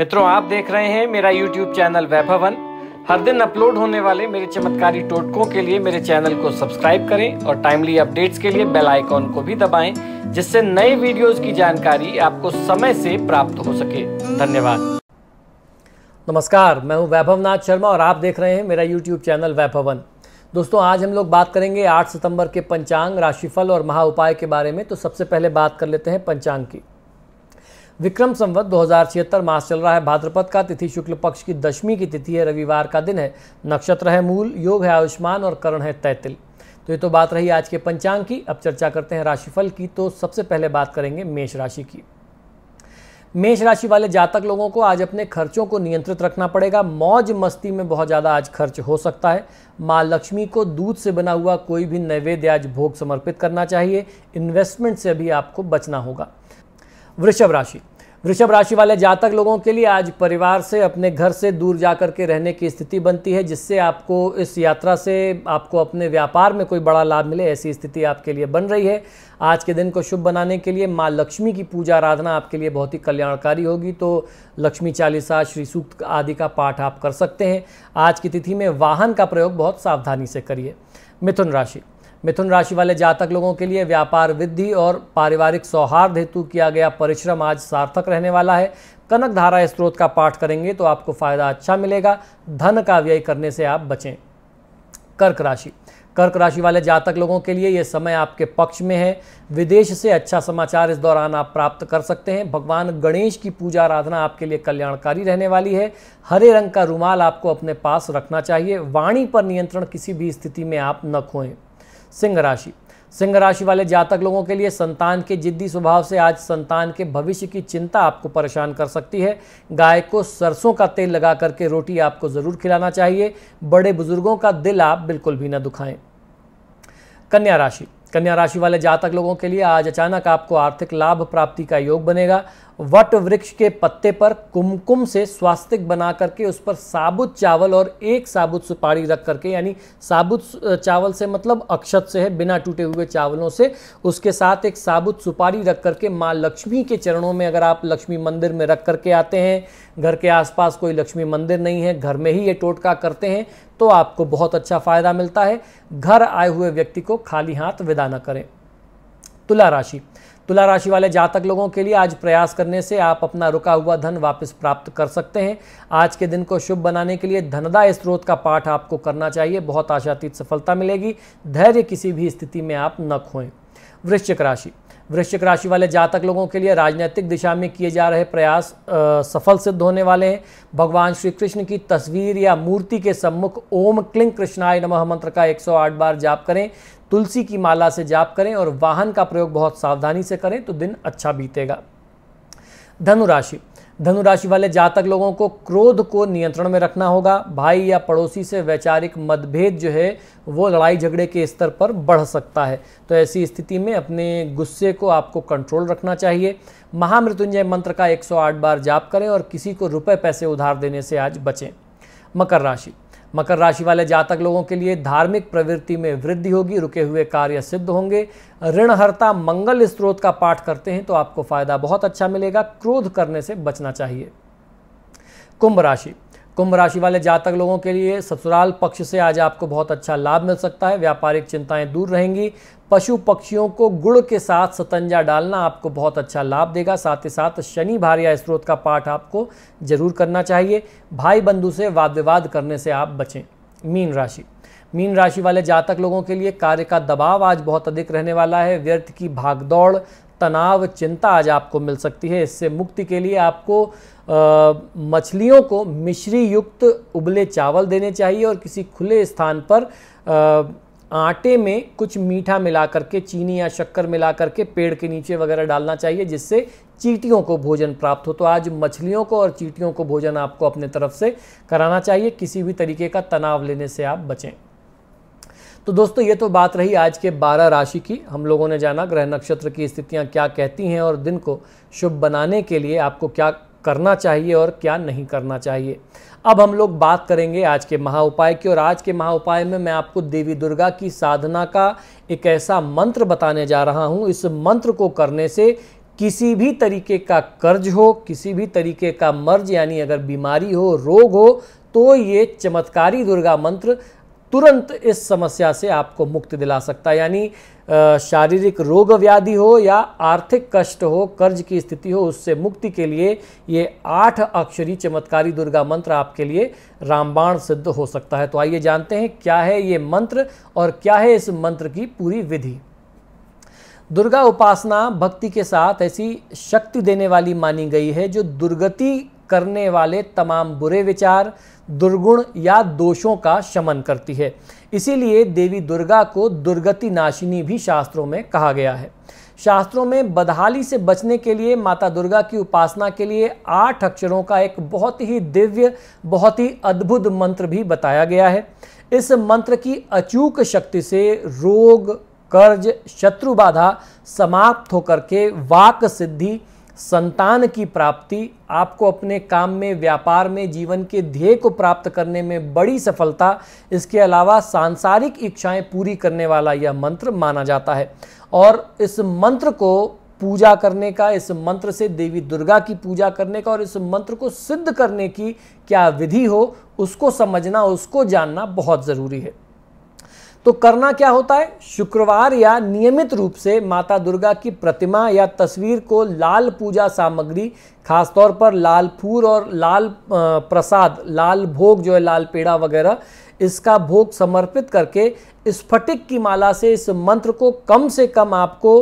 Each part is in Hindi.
मित्रों आप देख रहे हैं मेरा YouTube चैनल वैभवन हर दिन अपलोड होने वाले मेरे चमत्कारी टोटकों के लिए मेरे चैनल को सब्सक्राइब करें और टाइमली अपडेट्स के लिए बेल आइकॉन को भी दबाएं जिससे नए वीडियोस की जानकारी आपको समय से प्राप्त हो सके धन्यवाद नमस्कार मैं हूं वैभव नाथ शर्मा और आप देख रहे हैं मेरा यूट्यूब चैनल वैभवन दोस्तों आज हम लोग बात करेंगे आठ सितंबर के पंचांग राशिफल और महा उपाय के बारे में तो सबसे पहले बात कर लेते हैं पंचांग की विक्रम संवत दो हज़ार मास चल रहा है भाद्रपद का तिथि शुक्ल पक्ष की दशमी की तिथि है रविवार का दिन है नक्षत्र है मूल योग है आयुष्मान और करण है तैतिल तो ये तो बात रही आज के पंचांग की अब चर्चा करते हैं राशिफल की तो सबसे पहले बात करेंगे मेष राशि की मेष राशि वाले जातक लोगों को आज अपने खर्चों को नियंत्रित रखना पड़ेगा मौज मस्ती में बहुत ज़्यादा आज खर्च हो सकता है माँ लक्ष्मी को दूध से बना हुआ कोई भी नैवेद्य आज भोग समर्पित करना चाहिए इन्वेस्टमेंट से भी आपको बचना होगा वृषभ राशि वृषभ राशि वाले जातक लोगों के लिए आज परिवार से अपने घर से दूर जा कर के रहने की स्थिति बनती है जिससे आपको इस यात्रा से आपको अपने व्यापार में कोई बड़ा लाभ मिले ऐसी स्थिति आपके लिए बन रही है आज के दिन को शुभ बनाने के लिए माँ लक्ष्मी की पूजा आराधना आपके लिए बहुत ही कल्याणकारी होगी तो लक्ष्मी चालीसा श्री सूक्त आदि का पाठ आप कर सकते हैं आज की तिथि में वाहन का प्रयोग बहुत सावधानी से करिए मिथुन राशि मिथुन राशि वाले जातक लोगों के लिए व्यापार वृद्धि और पारिवारिक सौहार्द हेतु किया गया परिश्रम आज सार्थक रहने वाला है कनक धारा स्त्रोत का पाठ करेंगे तो आपको फायदा अच्छा मिलेगा धन का व्यय करने से आप बचें कर्क राशि कर्क राशि वाले जातक लोगों के लिए ये समय आपके पक्ष में है विदेश से अच्छा समाचार इस दौरान आप प्राप्त कर सकते हैं भगवान गणेश की पूजा आराधना आपके लिए कल्याणकारी रहने वाली है हरे रंग का रुमाल आपको अपने पास रखना चाहिए वाणी पर नियंत्रण किसी भी स्थिति में आप न खोएं सिंह राशि सिंह राशि वाले जातक लोगों के लिए संतान के जिद्दी स्वभाव से आज संतान के भविष्य की चिंता आपको परेशान कर सकती है गाय को सरसों का तेल लगा करके रोटी आपको ज़रूर खिलाना चाहिए बड़े बुजुर्गों का दिल आप बिल्कुल भी ना दुखाएं कन्या राशि कन्या राशि वाले जातक लोगों के लिए आज अचानक आपको आर्थिक लाभ प्राप्ति का योग बनेगा वट वृक्ष के पत्ते पर कुमकुम से स्वास्तिक बना करके उस पर साबुत चावल और एक साबुत सुपारी रख करके यानी साबुत चावल से मतलब अक्षत से है बिना टूटे हुए चावलों से उसके साथ एक साबुत सुपारी रख करके माँ लक्ष्मी के चरणों में अगर आप लक्ष्मी मंदिर में रख करके आते हैं घर के आसपास कोई लक्ष्मी मंदिर नहीं है घर में ही ये टोटका करते हैं तो आपको बहुत अच्छा फ़ायदा मिलता है घर आए हुए व्यक्ति को खाली हाथ विदा न करें तुला राशि तुला राशि वाले जातक लोगों के लिए आज प्रयास करने से आप अपना रुका हुआ धन वापस प्राप्त कर सकते हैं आज के दिन को शुभ बनाने के लिए धनदाय स्रोत का पाठ आपको करना चाहिए बहुत आशातीत सफलता मिलेगी धैर्य किसी भी स्थिति में आप न खोएं वृश्चिक राशि वृश्चिक राशि वाले जातक लोगों के लिए राजनीतिक दिशा में किए जा रहे प्रयास आ, सफल सिद्ध होने वाले हैं भगवान श्री कृष्ण की तस्वीर या मूर्ति के सम्मुख ओम क्लिंग कृष्णाय नमः मंत्र का 108 बार जाप करें तुलसी की माला से जाप करें और वाहन का प्रयोग बहुत सावधानी से करें तो दिन अच्छा बीतेगा धनुराशि धनुराशि वाले जातक लोगों को क्रोध को नियंत्रण में रखना होगा भाई या पड़ोसी से वैचारिक मतभेद जो है वो लड़ाई झगड़े के स्तर पर बढ़ सकता है तो ऐसी स्थिति में अपने गुस्से को आपको कंट्रोल रखना चाहिए महामृत्युंजय मंत्र का 108 बार जाप करें और किसी को रुपए पैसे उधार देने से आज बचें मकर राशि मकर राशि वाले जातक लोगों के लिए धार्मिक प्रवृत्ति में वृद्धि होगी रुके हुए कार्य सिद्ध होंगे ऋणहर्ता मंगल स्त्रोत का पाठ करते हैं तो आपको फायदा बहुत अच्छा मिलेगा क्रोध करने से बचना चाहिए कुंभ राशि कुंभ राशि वाले जातक लोगों के लिए ससुराल पक्ष से आज आपको बहुत अच्छा लाभ मिल सकता है व्यापारिक चिंताएं दूर रहेंगी पशु पक्षियों को गुड़ के साथ सतंजा डालना आपको बहुत अच्छा लाभ देगा साथ ही साथ शनि या स्त्रोत का पाठ आपको जरूर करना चाहिए भाई बंधु से वाद विवाद करने से आप बचें मीन राशि मीन राशि वाले जातक लोगों के लिए कार्य का दबाव आज बहुत अधिक रहने वाला है व्यर्थ की भागदौड़ तनाव चिंता आज आपको मिल सकती है इससे मुक्ति के लिए आपको मछलियों को मिश्री युक्त उबले चावल देने चाहिए और किसी खुले स्थान पर आटे में कुछ मीठा मिला करके चीनी या शक्कर मिला करके पेड़ के नीचे वगैरह डालना चाहिए जिससे चीटियों को भोजन प्राप्त हो तो आज मछलियों को और चीटियों को भोजन आपको अपने तरफ से कराना चाहिए किसी भी तरीके का तनाव लेने से आप बचें तो दोस्तों ये तो बात रही आज के 12 राशि की हम लोगों ने जाना ग्रह नक्षत्र की स्थितियां क्या कहती हैं और दिन को शुभ बनाने के लिए आपको क्या करना चाहिए और क्या नहीं करना चाहिए अब हम लोग बात करेंगे आज के महा उपाय की और आज के महा उपाय में मैं आपको देवी दुर्गा की साधना का एक ऐसा मंत्र बताने जा रहा हूँ इस मंत्र को करने से किसी भी तरीके का कर्ज हो किसी भी तरीके का मर्ज यानी अगर बीमारी हो रोग हो तो ये चमत्कारी दुर्गा मंत्र तुरंत इस समस्या से आपको मुक्ति दिला सकता है यानी शारीरिक रोग व्याधि हो या आर्थिक कष्ट हो कर्ज की स्थिति हो उससे मुक्ति के लिए ये आठ अक्षरी चमत्कारी दुर्गा मंत्र आपके लिए रामबाण सिद्ध हो सकता है तो आइए जानते हैं क्या है ये मंत्र और क्या है इस मंत्र की पूरी विधि दुर्गा उपासना भक्ति के साथ ऐसी शक्ति देने वाली मानी गई है जो दुर्गति करने वाले तमाम बुरे विचार दुर्गुण या दोषों का शमन करती है इसीलिए देवी दुर्गा को दुर्गति नाशिनी भी शास्त्रों में कहा गया है शास्त्रों में बदहाली से बचने के लिए माता दुर्गा की उपासना के लिए आठ अक्षरों का एक बहुत ही दिव्य बहुत ही अद्भुत मंत्र भी बताया गया है इस मंत्र की अचूक शक्ति से रोग कर्ज शत्रु बाधा समाप्त होकर के वाक सिद्धि संतान की प्राप्ति आपको अपने काम में व्यापार में जीवन के ध्येय को प्राप्त करने में बड़ी सफलता इसके अलावा सांसारिक इच्छाएं पूरी करने वाला यह मंत्र माना जाता है और इस मंत्र को पूजा करने का इस मंत्र से देवी दुर्गा की पूजा करने का और इस मंत्र को सिद्ध करने की क्या विधि हो उसको समझना उसको जानना बहुत ज़रूरी है तो करना क्या होता है शुक्रवार या नियमित रूप से माता दुर्गा की प्रतिमा या तस्वीर को लाल पूजा सामग्री खासतौर पर लाल फूल और लाल प्रसाद लाल भोग जो है लाल पेड़ा वगैरह इसका भोग समर्पित करके स्फटिक की माला से इस मंत्र को कम से कम आपको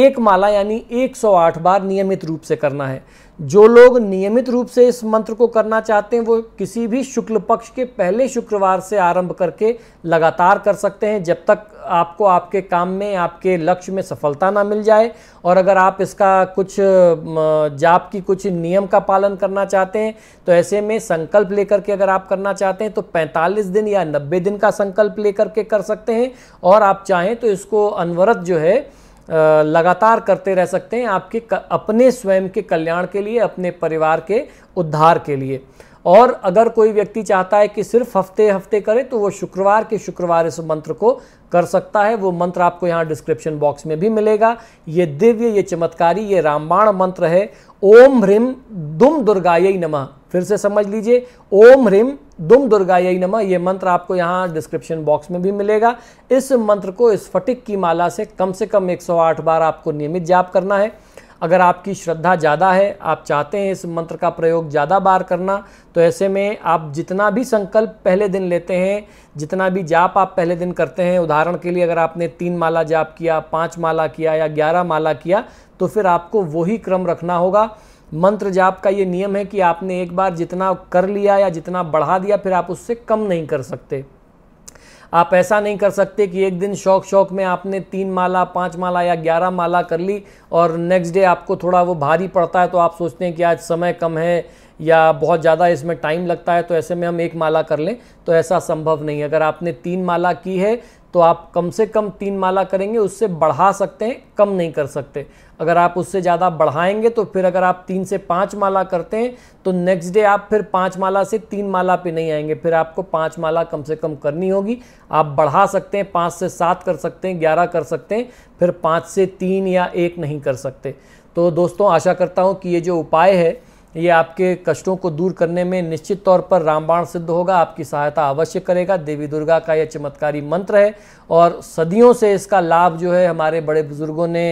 एक माला यानी 108 बार नियमित रूप से करना है जो लोग नियमित रूप से इस मंत्र को करना चाहते हैं वो किसी भी शुक्ल पक्ष के पहले शुक्रवार से आरंभ करके लगातार कर सकते हैं जब तक आपको आपके काम में आपके लक्ष्य में सफलता ना मिल जाए और अगर आप इसका कुछ जाप की कुछ नियम का पालन करना चाहते हैं तो ऐसे में संकल्प लेकर के अगर आप करना चाहते हैं तो 45 दिन या 90 दिन का संकल्प लेकर के कर सकते हैं और आप चाहें तो इसको अनवरत जो है लगातार करते रह सकते हैं आपके अपने स्वयं के कल्याण के लिए अपने परिवार के उद्धार के लिए और अगर कोई व्यक्ति चाहता है कि सिर्फ हफ्ते हफ्ते करे तो वो शुक्रवार के शुक्रवार इस मंत्र को कर सकता है वो मंत्र आपको यहाँ डिस्क्रिप्शन बॉक्स में भी मिलेगा ये दिव्य ये चमत्कारी ये रामबाण मंत्र है ओम ह्रीम दुम दुर्गाय नमः फिर से समझ लीजिए ओम ह्रीम दुम दुर्गाय नमः ये मंत्र आपको यहाँ डिस्क्रिप्शन बॉक्स में भी मिलेगा इस मंत्र को स्फटिक की माला से कम से कम 108 बार आपको नियमित जाप करना है अगर आपकी श्रद्धा ज़्यादा है आप चाहते हैं इस मंत्र का प्रयोग ज़्यादा बार करना तो ऐसे में आप जितना भी संकल्प पहले दिन लेते हैं जितना भी जाप आप पहले दिन करते हैं उदाहरण के लिए अगर आपने तीन माला जाप किया पाँच माला किया या ग्यारह माला किया तो फिर आपको वही क्रम रखना होगा मंत्र जाप का ये नियम है कि आपने एक बार जितना कर लिया या जितना बढ़ा दिया फिर आप उससे कम नहीं कर सकते आप ऐसा नहीं कर सकते कि एक दिन शौक शौक में आपने तीन माला पाँच माला या ग्यारह माला कर ली और नेक्स्ट डे आपको थोड़ा वो भारी पड़ता है तो आप सोचते हैं कि आज समय कम है या बहुत ज़्यादा इसमें टाइम लगता है तो ऐसे में हम एक माला कर लें तो ऐसा संभव नहीं अगर आपने तीन माला की है तो आप कम से कम तीन माला करेंगे उससे बढ़ा सकते हैं कम नहीं कर सकते अगर आप उससे ज़्यादा बढ़ाएंगे तो फिर अगर आप तीन से पाँच माला करते हैं तो नेक्स्ट डे आप फिर पाँच माला से तीन माला पे नहीं आएंगे फिर आपको पाँच माला कम से कम करनी होगी आप बढ़ा सकते हैं पाँच से सात कर सकते हैं ग्यारह कर सकते हैं फिर पाँच से तीन या एक नहीं कर सकते तो दोस्तों आशा करता हूँ कि ये जो उपाय है ये आपके कष्टों को दूर करने में निश्चित तौर पर रामबाण सिद्ध होगा आपकी सहायता अवश्य करेगा देवी दुर्गा का यह चमत्कारी मंत्र है और सदियों से इसका लाभ जो है हमारे बड़े बुजुर्गों ने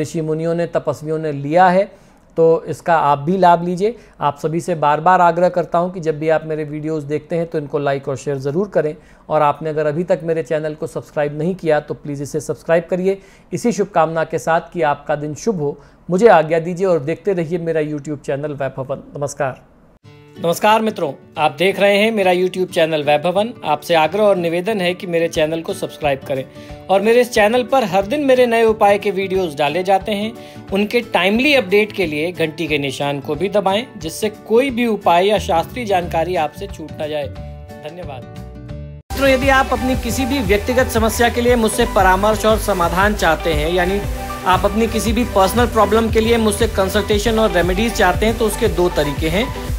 ऋषि मुनियों ने तपस्वियों ने लिया है तो इसका आप भी लाभ लीजिए आप सभी से बार बार आग्रह करता हूं कि जब भी आप मेरे वीडियोस देखते हैं तो इनको लाइक और शेयर ज़रूर करें और आपने अगर अभी तक मेरे चैनल को सब्सक्राइब नहीं किया तो प्लीज़ इसे सब्सक्राइब करिए इसी शुभकामना के साथ कि आपका दिन शुभ हो मुझे आज्ञा दीजिए और देखते रहिए मेरा यूट्यूब चैनल वैभवन नमस्कार नमस्कार मित्रों आप देख रहे हैं मेरा YouTube चैनल वैभवन आपसे आग्रह और निवेदन है कि मेरे चैनल को सब्सक्राइब करें और मेरे इस चैनल पर हर दिन मेरे नए उपाय के वीडियोस डाले जाते हैं उनके टाइमली अपडेट के लिए घंटी के निशान को भी दबाएं जिससे कोई भी उपाय या शास्त्रीय जानकारी आपसे छूट ना जाए धन्यवाद मित्रों यदि आप अपनी किसी भी व्यक्तिगत समस्या के लिए मुझसे परामर्श और समाधान चाहते हैं यानी आप अपनी किसी भी पर्सनल प्रॉब्लम के लिए मुझसे कंसल्टेशन और रेमेडीज चाहते हैं तो उसके दो तरीके हैं